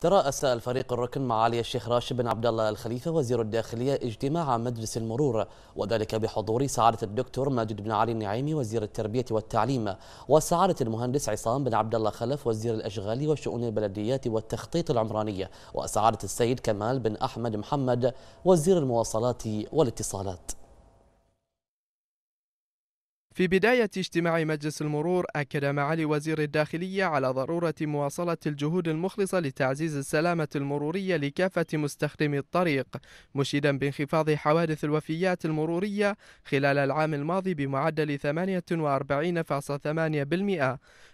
ترأس الفريق الركن معالي الشيخ راشد بن عبد الله الخليفة وزير الداخلية اجتماع مجلس المرور وذلك بحضور سعادة الدكتور ماجد بن علي النعيمي وزير التربية والتعليم وسعادة المهندس عصام بن عبد الله خلف وزير الأشغال وشؤون البلديات والتخطيط العمرانية وسعادة السيد كمال بن أحمد محمد وزير المواصلات والاتصالات في بداية اجتماع مجلس المرور أكد معالي وزير الداخلية على ضرورة مواصلة الجهود المخلصة لتعزيز السلامة المرورية لكافة مستخدمي الطريق مشيدا بانخفاض حوادث الوفيات المرورية خلال العام الماضي بمعدل 48.8%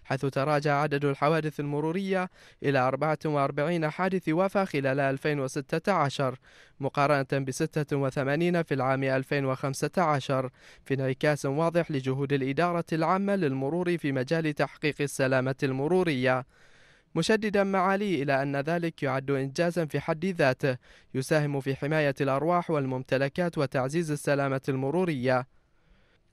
حيث تراجع عدد الحوادث المرورية إلى 44 حادث وفاة خلال 2016 مقارنة ب 86 في العام 2015 في انعكاس واضح لجهود جهود الإدارة العامة للمرور في مجال تحقيق السلامة المرورية مشددا معالي إلى أن ذلك يعد إنجازا في حد ذاته يساهم في حماية الأرواح والممتلكات وتعزيز السلامة المرورية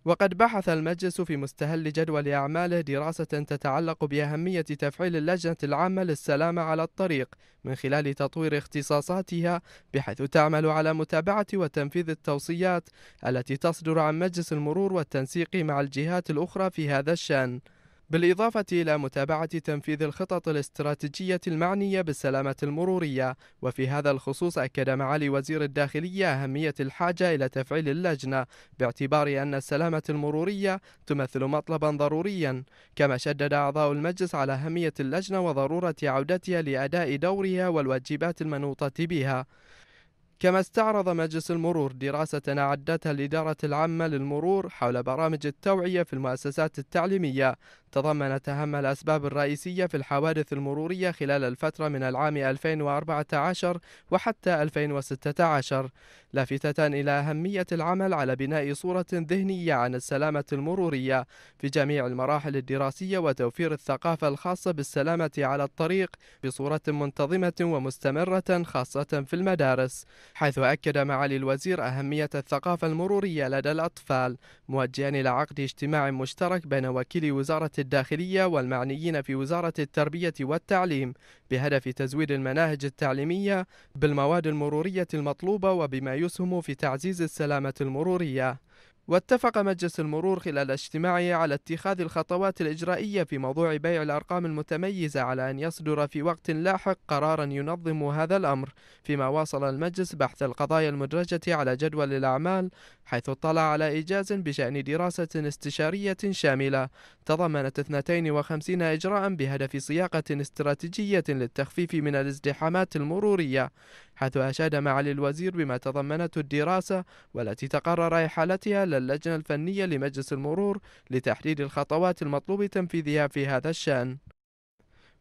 وقد بحث المجلس في مستهل جدول أعماله دراسة تتعلق بأهمية تفعيل اللجنة العامة للسلامة على الطريق من خلال تطوير اختصاصاتها بحيث تعمل على متابعة وتنفيذ التوصيات التي تصدر عن مجلس المرور والتنسيق مع الجهات الأخرى في هذا الشأن بالإضافة إلى متابعة تنفيذ الخطط الاستراتيجية المعنية بالسلامة المرورية وفي هذا الخصوص أكد معالي وزير الداخلية أهمية الحاجة إلى تفعيل اللجنة باعتبار أن السلامة المرورية تمثل مطلبا ضروريا كما شدد أعضاء المجلس على أهمية اللجنة وضرورة عودتها لأداء دورها والواجبات المنوطة بها كما استعرض مجلس المرور دراسة أعدتها الإدارة العامة للمرور حول برامج التوعية في المؤسسات التعليمية تضمنت أهم الأسباب الرئيسية في الحوادث المرورية خلال الفترة من العام 2014 وحتى 2016 لافتة إلى أهمية العمل على بناء صورة ذهنية عن السلامة المرورية في جميع المراحل الدراسية وتوفير الثقافة الخاصة بالسلامة على الطريق بصورة منتظمة ومستمرة خاصة في المدارس حيث أكد معالي الوزير أهمية الثقافة المرورية لدى الأطفال موجها إلى عقد اجتماع مشترك بين وكيل وزارة الداخلية والمعنيين في وزارة التربية والتعليم بهدف تزويد المناهج التعليمية بالمواد المرورية المطلوبة وبما يسهم في تعزيز السلامة المرورية واتفق مجلس المرور خلال اجتماعه على اتخاذ الخطوات الإجرائية في موضوع بيع الأرقام المتميزة على أن يصدر في وقت لاحق قرارا ينظم هذا الأمر فيما واصل المجلس بحث القضايا المدرجة على جدول الأعمال حيث اطلع على إيجاز بشأن دراسة استشارية شاملة تضمنت 52 إجراء بهدف صياغة استراتيجية للتخفيف من الازدحامات المرورية حيث أشاد معالي الوزير بما تضمنته الدراسة والتي تقرر إحالتها للجنة الفنية لمجلس المرور لتحديد الخطوات المطلوب تنفيذها في هذا الشأن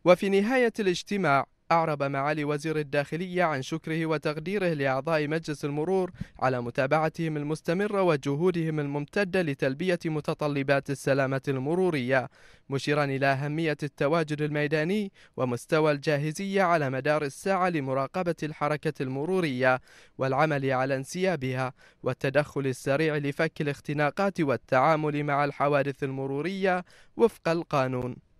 وفي نهاية الاجتماع أعرب معالي وزير الداخلية عن شكره وتقديره لأعضاء مجلس المرور على متابعتهم المستمرة وجهودهم الممتدة لتلبية متطلبات السلامة المرورية مشيرا إلى أهمية التواجد الميداني ومستوى الجاهزية على مدار الساعة لمراقبة الحركة المرورية والعمل على انسيابها والتدخل السريع لفك الاختناقات والتعامل مع الحوادث المرورية وفق القانون